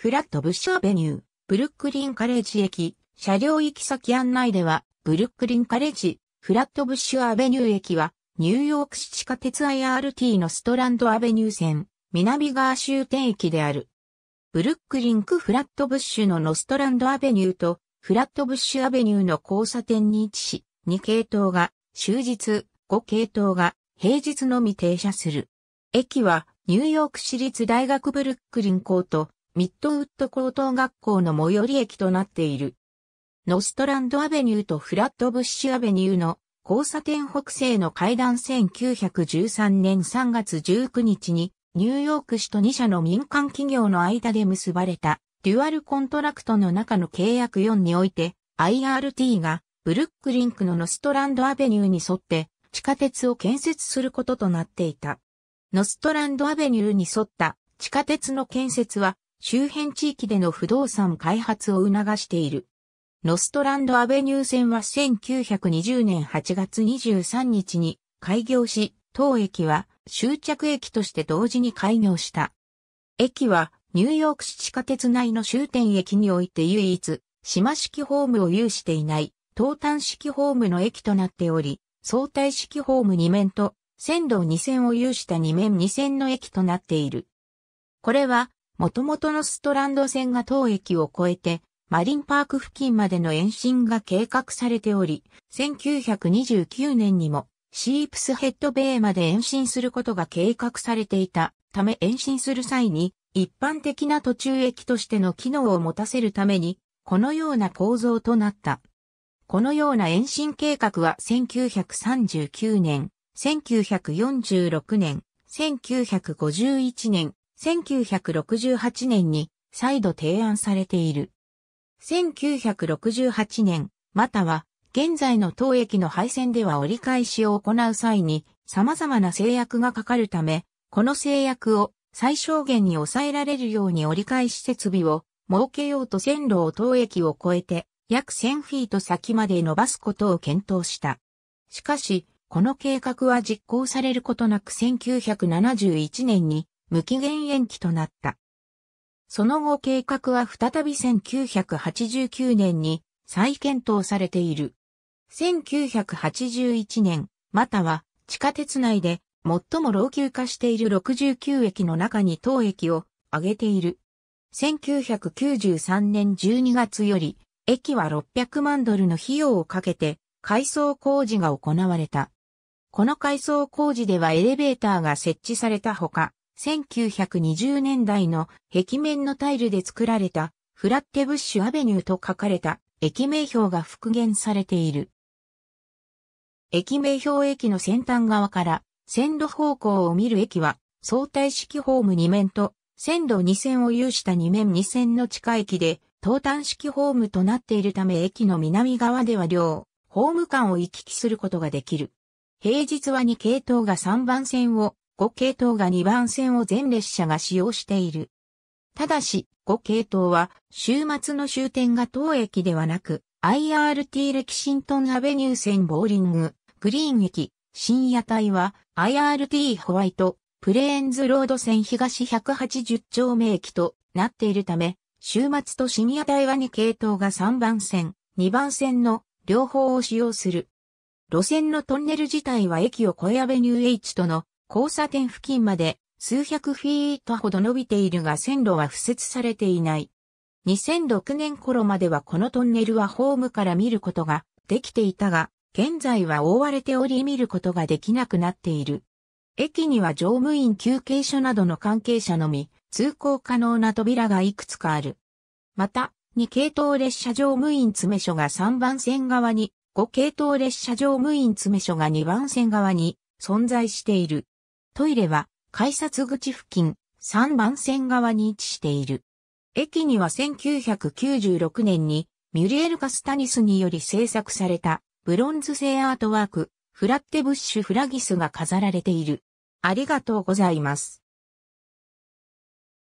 フラットブッシュアベニュー、ブルックリンカレッジ駅、車両行き先案内では、ブルックリンカレッジ、フラットブッシュアベニュー駅は、ニューヨーク市地下鉄 IRT のストランドアベニュー線、南側終点駅である。ブルックリンクフラットブッシュのノストランドアベニューと、フラットブッシュアベニューの交差点に位置し、2系統が、終日、5系統が、平日のみ停車する。駅は、ニューヨーク市立大学ブルックリン校と、ミッドウッド高等学校の最寄り駅となっている。ノストランドアベニューとフラットブッシュアベニューの交差点北西の階段1913年3月19日にニューヨーク市と2社の民間企業の間で結ばれたデュアルコントラクトの中の契約4において IRT がブルックリンクのノストランドアベニューに沿って地下鉄を建設することとなっていた。ノストランドアベニューに沿った地下鉄の建設は周辺地域での不動産開発を促している。ノストランドアベニュー線は1920年8月23日に開業し、当駅は終着駅として同時に開業した。駅はニューヨーク市地下鉄内の終点駅において唯一、島式ホームを有していない、東端式ホームの駅となっており、相対式ホーム2面と、線路2線を有した2面2線の駅となっている。これは、元々のストランド線が当駅を越えて、マリンパーク付近までの延伸が計画されており、1929年にもシープスヘッドベイまで延伸することが計画されていたため延伸する際に一般的な途中駅としての機能を持たせるために、このような構造となった。このような延伸計画は1939年、1946年、1951年、1968年に再度提案されている。1968年、または現在の当駅の配線では折り返しを行う際に様々な制約がかかるため、この制約を最小限に抑えられるように折り返し設備を設けようと線路を当駅を越えて約1000フィート先まで伸ばすことを検討した。しかし、この計画は実行されることなく1971年に無期限延期となった。その後計画は再び1989年に再検討されている。1981年、または地下鉄内で最も老朽化している69駅の中に当駅を挙げている。1993年12月より、駅は600万ドルの費用をかけて改装工事が行われた。この改装工事ではエレベーターが設置されたほか、1920年代の壁面のタイルで作られたフラッテブッシュアベニューと書かれた駅名標が復元されている。駅名標駅の先端側から線路方向を見る駅は相対式ホーム2面と線路2線を有した2面2線の地下駅で東端式ホームとなっているため駅の南側では両ホーム間を行き来することができる。平日は2系統が3番線を5系統が2番線を全列車が使用している。ただし、5系統は週末の終点が当駅ではなく、IRT レキシントンアベニュー線ボーリング、グリーン駅、深夜帯は IRT ホワイト、プレーンズロード線東180丁目駅となっているため、週末と深夜帯は2系統が3番線、2番線の両方を使用する。路線のトンネル自体は駅を越えアベニュー H との交差点付近まで数百フィートほど伸びているが線路は敷設されていない。2006年頃まではこのトンネルはホームから見ることができていたが、現在は覆われており見ることができなくなっている。駅には乗務員休憩所などの関係者のみ、通行可能な扉がいくつかある。また、2系統列車乗務員詰所が3番線側に、5系統列車乗務員詰所が2番線側に存在している。トイレは改札口付近3番線側に位置している。駅には1996年にミュリエル・カスタニスにより制作されたブロンズ製アートワークフラッテブッシュ・フラギスが飾られている。ありがとうございます。